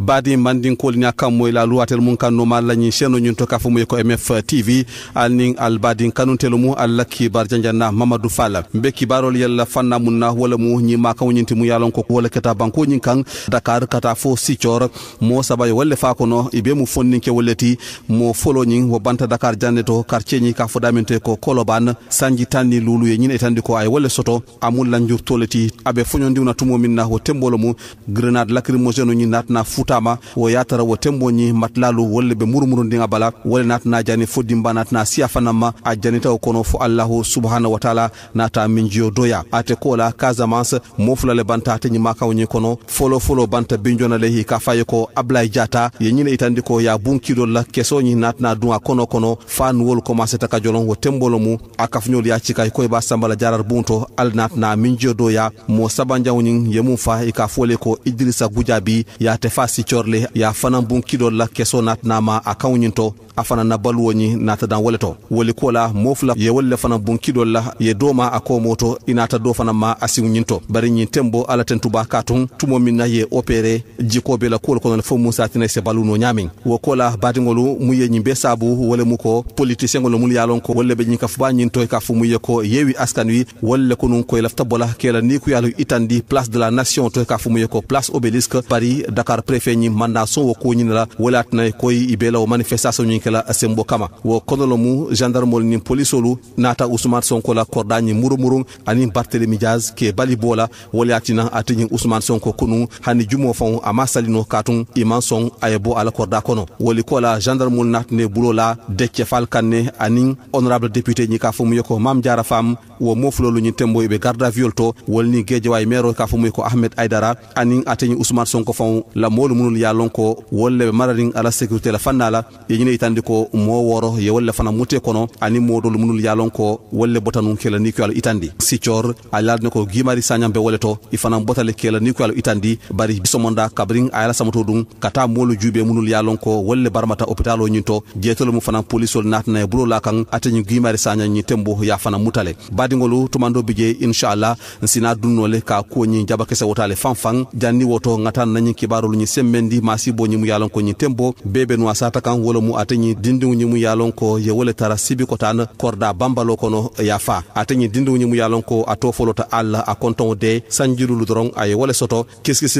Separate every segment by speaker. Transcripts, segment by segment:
Speaker 1: baadi mandinkol ñakammo ila luwatel mum kannoma allañi chaîne ñun to kafa muye ko mf tv alnin al badin kanuntelo mu allah kibar janjanna mamadou fall be kibarol yalla fanna mun na wala mu ñima kawñinti mu yalon ko wala keta bankoñin kan dakar kata fo sicor mo sabay walle fa kono ibe mu fonninke walleti mo foloñin wo banta dakar jande to quartier ñi ka fodamente ko koloban sanji tanni lulu ye ñin e tandi ko ay walle soto amul lanjur toleti abe foñondiwna tumo na wo tembolo mu grenade lacrymogène ñi natna fu futama wo yatara wo tembonñi matlalu wolle ɓe murmurodiga bala wole natana jani foddimba natana siya fanamma a janitawo kono fo allahu subhanahu wa taala nata min jiyo doya ate kola casamance mofulale banta teñima kawñi kono folo folo banta binjona lehi ka faye ko ablay diata ye ñina itandi ko ya bunkiɗol la kesoñi natana duga kono kono fa nuwol commencé taka jolon wo tembolo mu a kafuñol ya cikay koye ba sambala jarar bunto al natana min jiyo doya mo sabanjawñin yemum fa ika fole ko idrissa goudiabi fa sicorle ya fana bun kido la keso natnama a kanw ɲin to a fana na baluwo ɲi natadan wale to woliko la moo ye wole le fana bun kido la ye do ma a komo to i nata do fana ma a siŋ to bari ɲin ten bo ala ten tuba ka tun tumo min na ye opere jiko be la ko kono fo musa tine se balu no ɲamin wo ko la badiŋolu mu ye ɲin be sabu wole mu ko politisiɛŋolu mulu ye lon ko wole le be ɲin ka fuba ɲin i k'a fo mu ye ko yewi wi wole le konun ko i lafita bola kela ni kuyalu itandi place de la nation to i k'a fo mu ye ko place obelisque paris dakar préfet fefe ñi mandason wo ko ñinala walatina koy ibela wo manifestation ñin kala asembo kama wo konolo mu gendarmol nin polisolu nata ousmane sonko la korda muru murumurun ani bartelemi diaz ke bali bola walatina ati ñin ousmane sonko kunun hani jumo faŋ ama salino katun iman sɔn a ye bɔ ala kɔrida kɔnɔ woliko la gendarmeolu natine bulo la deccefal kanne ani honorable député ñi k'a fo mu ye ko mam jara fam wo mofulolu ñi tembo i be garda viol to wol ni gejewayi mero k'a fo mu ye ko ahmed aidara ani ateñi usman sonko faŋ la moolu moolu minnu ya a lon ko wolu le be ala sécurité la fanna la ye ñine yitandi ko moo woro ye wolle fana mute kono ani moodolu minnu ya a lon ko wolle le kela ni ala itandi sicor a laadine ko gimari sañam be wole to i fana botale kela ni ala itandi bari bisomonda kabirin a yala samato dum ka taa moolu juube munul ye lon ko wolle barmata baramata ñin to jeetolu mu fana polisolu naatana e bulo la kan ate ñin gimari saña ñi tembo ya fana mutale baadiŋolu tumando bi je inchallah sina dunnole ka kuwo ñin jabakese wotale fan janni woto ŋa tan kibarolu enen mendi bo ñimu yalon ko ñi tembo bebe no asata kan wolo mu atani dindu ñimu yalon ko ye wole tara sibi ko tan korda bambalo kono ya fa atani dindu ñimu yalon ko a to folota alla a konton de sanjirulu lu a ay wole soto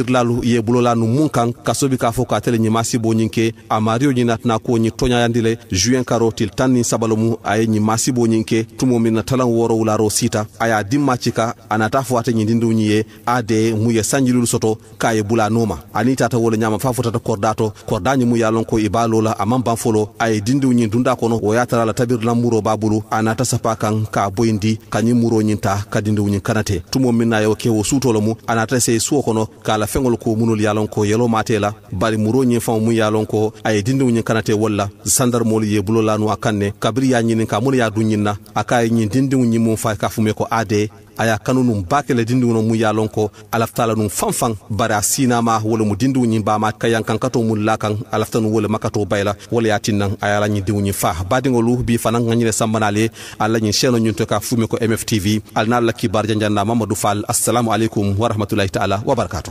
Speaker 1: lalu ye bulolanu mun kan ka sobi k'a foka tele ñi masibo bo ke a mario ñi natna ko ñi toñayandi le juin karo til tan ni sabalo mu ay ñi masibo ñiŋ tumo min na talan woro wularo sita aya dimma cika anata fo ate ñi dindiŋo ñi ye ade de mu ye soto kay ye anita noma le ñama fa fotata kordato kordañi mu yalon ko e amam aman banfolo ay dindi ñin dunda kono o la tabir muro babulu a nata sapa kan ka boyindi kani muro ñinta ka dindiw kanate tumo minna yo kewo suutolo mu a nata suo suwo kono kala feŋol ko munul yalon ko yelo mate la bari muro ñin fa mu yalon ko ay dindi ñin kanate sandar sandarmolu ye bulolanu a kanne kabiri ya ñinin ka mun ya duñin akay a dindi ye ñin ñin mun fa ka fume ko ade a kanunum kanu nun baa kɛ ladindiŋo no muŋ ko alafita a la nuŋ faŋ faŋ bari a sinama wole mu dindiŋo ñiŋ baama ka yaŋ ka to muŋ la kaŋ alafita nuŋ wole le maka to bayi la ye a tinnaŋ a ye a la diŋo faa baadiŋolu bi fanaŋ ŋa ñine sambana ale a la to ka fuume ko mftv ali naŋ la kibaar janjaŋ mamadou fall assalamu wa rahmatullahi taala wabarakatu